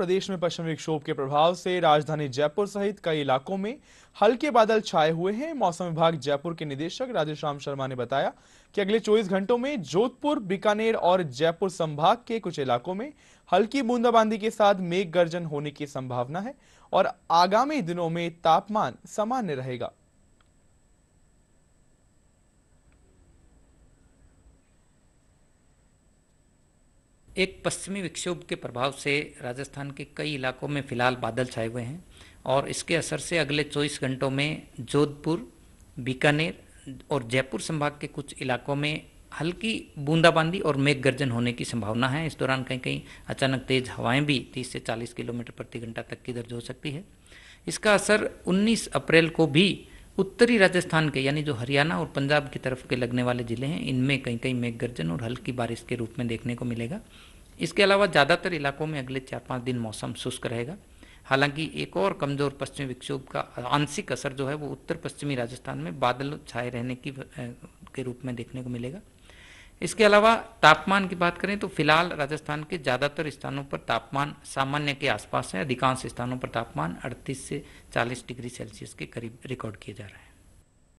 प्रदेश में पश्चिमी विक्षोभ के प्रभाव से राजधानी जयपुर सहित कई इलाकों में हल्के बादल छाए हुए हैं मौसम विभाग जयपुर के निदेशक राजेश राम शर्मा ने बताया कि अगले 24 घंटों में जोधपुर बीकानेर और जयपुर संभाग के कुछ इलाकों में हल्की बूंदाबांदी के साथ मेघ गर्जन होने की संभावना है और आगामी दिनों में तापमान सामान्य रहेगा एक पश्चिमी विक्षोभ के प्रभाव से राजस्थान के कई इलाकों में फिलहाल बादल छाए हुए हैं और इसके असर से अगले 24 घंटों में जोधपुर बीकानेर और जयपुर संभाग के कुछ इलाकों में हल्की बूंदाबांदी और मेघ गर्जन होने की संभावना है इस दौरान कहीं कहीं अचानक तेज हवाएं भी 30 से 40 किलोमीटर प्रति घंटा तक की दर्ज हो सकती है इसका असर 19 अप्रैल को भी उत्तरी राजस्थान के यानी जो हरियाणा और पंजाब की तरफ के लगने वाले ज़िले हैं इनमें कहीं कहीं मेघ गर्जन और हल्की बारिश के रूप में देखने को मिलेगा इसके अलावा ज़्यादातर इलाकों में अगले चार पाँच दिन मौसम शुष्क रहेगा हालांकि एक और कमज़ोर पश्चिमी विक्षोभ का आंशिक असर जो है वो उत्तर पश्चिमी राजस्थान में बादल छाए रहने की के रूप में देखने को मिलेगा इसके अलावा तापमान की बात करें तो फिलहाल राजस्थान के ज़्यादातर स्थानों पर तापमान सामान्य के आसपास है अधिकांश स्थानों पर तापमान 38 से 40 डिग्री सेल्सियस के करीब रिकॉर्ड किया जा रहा है